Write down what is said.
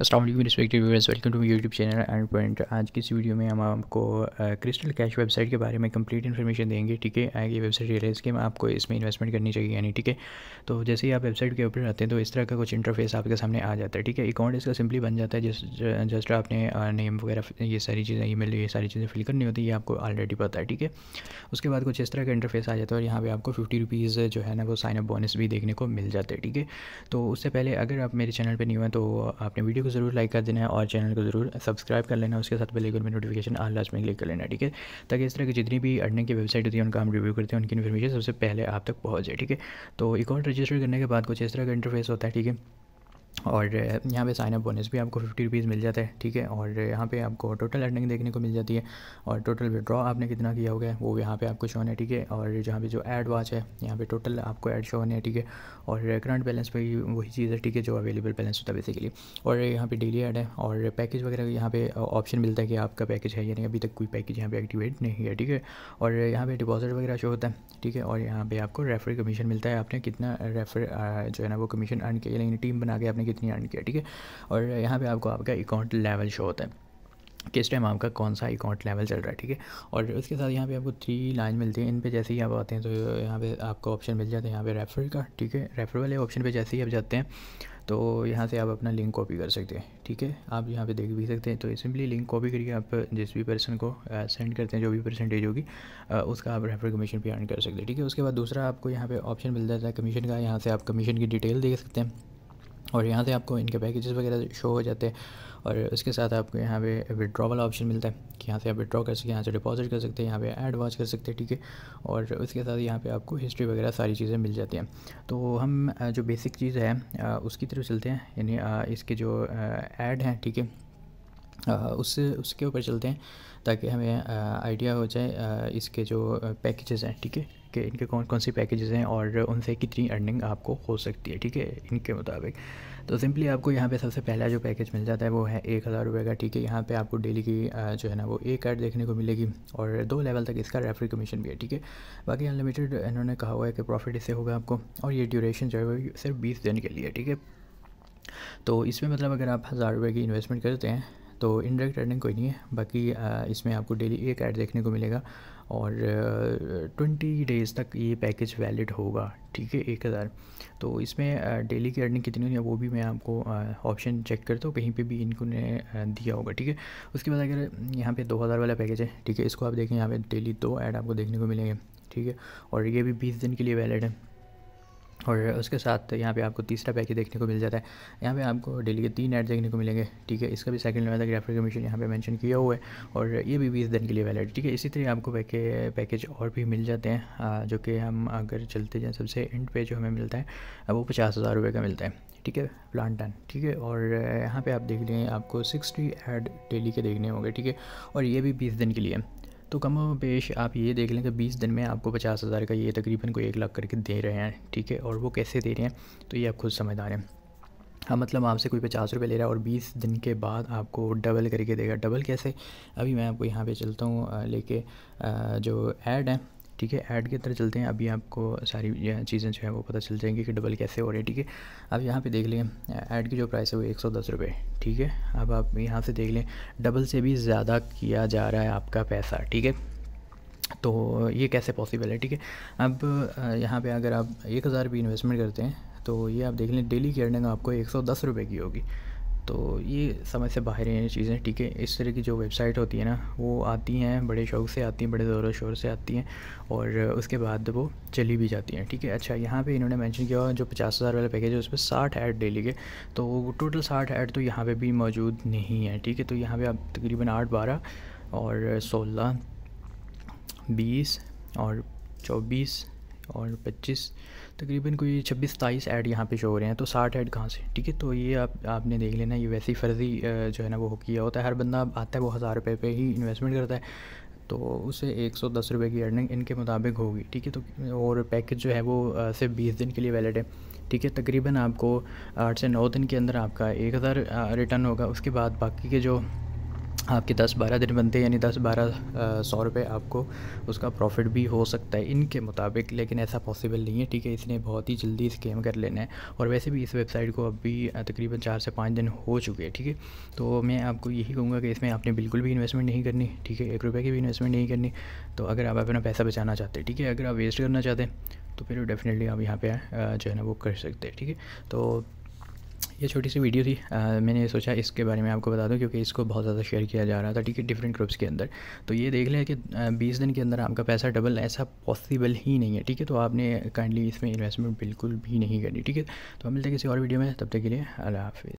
Aslam respective viewers welcome to YouTube channel and point आज की इस वीडियो में हम आपको क्रिस्टल कैश वेबसाइट के बारे में कंप्लीट इन्फॉर्मेशन देंगे ठीक है ये वेबसाइट रियलाइज के आपको इसमें इन्वेस्टमेंट करनी चाहिए यानी ठीक है तो जैसे ही आप वेबसाइट के ऊपर आते हैं तो इस तरह का कुछ इंटरफेस आपके सामने आ जाता है ठीक है अकाउंट इसका सिंपली बन जाता है जिस जस्ट आपने नेम वगैरह ये सारी चीज़ें ई मेल ये सारी चीज़ें फिल करनी होती है ये आपको ऑलरेडी पता है ठीक है उसके बाद कुछ इस तरह का इंटरफेस आ जाता है और यहाँ पर आपको फिफ्टी रुपीज़ जो है ना वो साइन अप बोनस भी देखने को मिल जाता है ठीक है तो उससे पहले अगर आप मेरे चैनल पर नहीं हुए तो आपने वीडियो को ज़रूर लाइक कर देना है और चैनल को ज़रूर सब्सक्राइब कर लेना उसके साथ पहले गुड में नोटिफिकेशन आल लास्ट में क्लिक कर लेना ठीक है ताकि इस तरह की जितनी भी अर्निंग की वेबसाइट होती है उनका हम रिव्यू करते हैं उनकी इन्फॉर्मेशन सबसे पहले आप तक पहुँच जाए ठीक है तो अकाउंट रजिस्टर करने के बाद कुछ इस तरह का इंटरफेस होता है ठीक है और यहाँ पे साइनअप बोनस भी आपको फिफ्टी रुपीज़ मिल जाता है ठीक है और यहाँ पे आपको टोटल अर्निंग देखने को मिल जाती है और टोटल विड्रॉ आपने कितना किया होगा वो यहाँ पे आपको शो होना है ठीक है और जहाँ पे जो एड वॉच है यहाँ पे टोटल आपको एड शो होने है ठीक है और करंट बैलेंस पर वही चीज़ है ठीक है जो अवेलेबल बैलेंस होता है बेसिकली और यहाँ पर डेली एड है और पैकेज वगैरह यहाँ पर ऑप्शन मिलता है कि आपका पैकेज है यानी अभी तक कोई पैकेज यहाँ पर एक्टिवेट नहीं है ठीक है और यहाँ पर डिपॉजिट वगैरह शो होता है ठीक है और यहाँ पर आपको रेफर कमीशन मिलता है आपने कितना रेफर जो है ना वो कमीशन अर्न किया यानी टीम बना के आपने कितनी अर्न किया ठीक है और यहाँ पर आपको आपका अकाउंट लेवल शो होता है किस टाइम आपका कौन सा अकाउंट लेवल चल रहा है ठीक है और उसके साथ यहाँ पे आपको थ्री लाइन मिलती है इन पे जैसे ही आप आते हैं तो यहाँ पे आपको ऑप्शन मिल जाता है यहाँ पे रेफर का ठीक है रेफर वाले ऑप्शन पे जैसे ही आप जाते हैं तो यहाँ से आप अपना लिंक कॉपी कर सकते हैं ठीक है आप यहाँ पे देख भी सकते हैं तो सिंपली लिंक कॉपी करके आप जिस भी पर्सन को सेंड करते हैं जो भी परसेंटेज होगी उसका आप रेफर कमीशन पर अर्न कर सकते हैं ठीक है उसके बाद दूसरा आपको यहाँ पर ऑप्शन मिल जाता है कमीशन का यहाँ से आप कमीशन की डिटेल देख सकते हैं और यहाँ से आपको इनके पैकेजेस वगैरह शो हो जाते हैं और उसके साथ आपको यहाँ पे विड्रॉ वाला ऑप्शन मिलता है कि यहाँ से आप विड्रॉ कर सकते हैं यहाँ से डिपॉजिट कर सकते हैं यहाँ पे ऐड वॉच कर सकते हैं ठीक है और उसके साथ यहाँ पे आपको हिस्ट्री वगैरह सारी चीज़ें मिल जाती हैं तो हम जो बेसिक चीज़ है उसकी तरफ चलते हैं यानी इसके जो ऐड हैं ठीक है उससे उसके ऊपर चलते हैं ताकि हमें आइडिया हो जाए इसके जो पैकेजेस हैं ठीक है कि इनके कौन कौन से पैकेजेस हैं और उनसे कितनी अर्निंग आपको हो सकती है ठीक है इनके मुताबिक तो सिंपली आपको यहाँ पे सबसे पहला जो पैकेज मिल जाता है वो है एक हज़ार रुपये का ठीक है यहाँ पे आपको डेली की जो है ना वो एक कार्ड देखने को मिलेगी और दो लेवल तक इसका रेफरी कमीशन भी है ठीक है बाकी अनलिमिटेड इन्होंने कहा हुआ है कि प्रॉफिट इससे होगा आपको और ये ड्यूरेशन जो है वो सिर्फ बीस दिन के लिए ठीक है तो इसमें मतलब अगर आप हज़ार रुपये की इन्वेस्टमेंट करते हैं तो इनडायरेक्ट अर्निंग कोई नहीं है बाकी इसमें आपको डेली एक ऐड देखने को मिलेगा और ट्वेंटी डेज़ तक ये पैकेज वैलिड होगा ठीक है एक हज़ार तो इसमें डेली की अर्निंग कितनी होनी है वो भी मैं आपको ऑप्शन चेक करता हूँ कहीं पे भी इनको ने दिया होगा ठीक है उसके बाद अगर यहाँ पे दो हज़ार वाला पैकेज है ठीक है इसको आप देखें यहाँ पे डेली दो ऐड आपको देखने को मिलेंगे ठीक है और ये भी बीस दिन के लिए वैलिड है और उसके साथ तो यहाँ पे आपको तीसरा पैकेज देखने को मिल जाता है यहाँ पे आपको डेली के तीन ऐड देखने को मिलेंगे ठीक है इसका भी सेकंड लेवल तक रेफर कमीशन यहाँ पे मेंशन किया हुआ है और ये भी बीस दिन के लिए वैलिड ठीक है इसी तरह आपको पैके पैकेज और भी मिल जाते हैं जो कि हम अगर चलते जाएँ सबसे एंड पे जो हमें मिलता है वो पचास हज़ार रुपये का मिलता है ठीक है प्लान डन ठीक है और यहाँ पर आप देख लें आपको सिक्सटी एड डेली के देखने होंगे ठीक है और ये भी बीस दिन के लिए तो कम पेश आप ये देख लें कि बीस दिन में आपको पचास हज़ार का ये तकरीबन कोई एक लाख करके दे रहे हैं ठीक है और वो कैसे दे रहे हैं तो ये आप खुद समझदार हैं हाँ मतलब आपसे कोई पचास रुपये ले रहा है और बीस दिन के बाद आपको डबल करके देगा डबल कैसे अभी मैं आपको यहाँ पर चलता हूँ लेके जो एड है ठीक है ऐड की तरह चलते हैं अभी आपको सारी चीज़ें जो है वो पता चल जाएंगी कि डबल कैसे हो रही है ठीक है अब यहाँ पे देख लें ऐड की जो प्राइस है वो एक सौ दस रुपये ठीक है अब आप यहाँ से देख लें डबल से भी ज़्यादा किया जा रहा है आपका पैसा ठीक है तो ये कैसे पॉसिबल है ठीक है अब यहाँ पर अगर आप एक हज़ार भी इन्वेस्टमेंट करते हैं तो ये आप देख लें डेली की अर्निंग आपको एक सौ दस रुपये की होगी तो ये समझ से बाहर हैं चीज़ें ठीक है इस तरह की जो वेबसाइट होती है ना वो आती हैं बड़े शौक़ से आती हैं बड़े ज़ोर शोर से आती हैं और उसके बाद वो चली भी जाती हैं ठीक है अच्छा यहाँ पे इन्होंने मेंशन किया जो पचास हज़ार वाला पैकेज है उस पर साठ ऐड डेली के तो टोटल साठ ऐड तो यहाँ पर भी मौजूद नहीं है ठीक है तो यहाँ पर आप तकरीबन आठ बारह और सोलह बीस और चौबीस और 25 तकरीबन कोई 26 सताईस ऐड यहाँ पे शो हो रहे हैं तो 60 ऐड कहाँ से ठीक है तो ये आप आपने देख लेना ये वैसी फर्जी जो है ना वो किया होता है हर बंदा आता है वो हज़ार रुपये पर ही इन्वेस्टमेंट करता है तो उसे एक सौ दस रुपये की अर्निंग इनके मुताबिक होगी ठीक है तो और पैकेज जो है वो सिर्फ बीस दिन के लिए वैलिड है ठीक है तकरीबन आपको आठ से नौ दिन के अंदर आपका एक हज़ार रिटर्न होगा उसके बाद बाकी के जो आपके 10-12 दिन बनते हैं यानी 10-12 सौ रुपये आपको उसका प्रॉफिट भी हो सकता है इनके मुताबिक लेकिन ऐसा पॉसिबल नहीं है ठीक है इसने बहुत ही जल्दी स्कैम कर लेना है और वैसे भी इस वेबसाइट को अभी तकरीबन चार से पाँच दिन हो चुके हैं ठीक है थीके? तो मैं आपको यही कहूँगा कि इसमें आपने बिल्कुल भी इन्वेस्टमेंट नहीं करनी ठीक है एक रुपये की भी इन्वेस्टमेंट नहीं करनी तो अगर आप अपना पैसा बचाना चाहते हैं ठीक है अगर आप वेस्ट करना चाहते हैं तो फिर डेफिनेटली आप यहाँ पर जो है ना वो कर सकते हैं ठीक है तो ये छोटी सी वीडियो थी आ, मैंने सोचा इसके बारे में आपको बता दूं क्योंकि इसको बहुत ज़्यादा शेयर किया जा रहा था ठीक है डिफरेंट ग्रुप्स के अंदर तो ये देख लें कि बीस दिन के अंदर आपका पैसा डबल ऐसा पॉसिबल ही नहीं है ठीक है तो आपने काइंडली इसमें इन्वेस्टमेंट बिल्कुल भी नहीं करनी ठीक है तो हम मिलते हैं किसी और वीडियो में तब तक के लिए अल्लाह हाफ़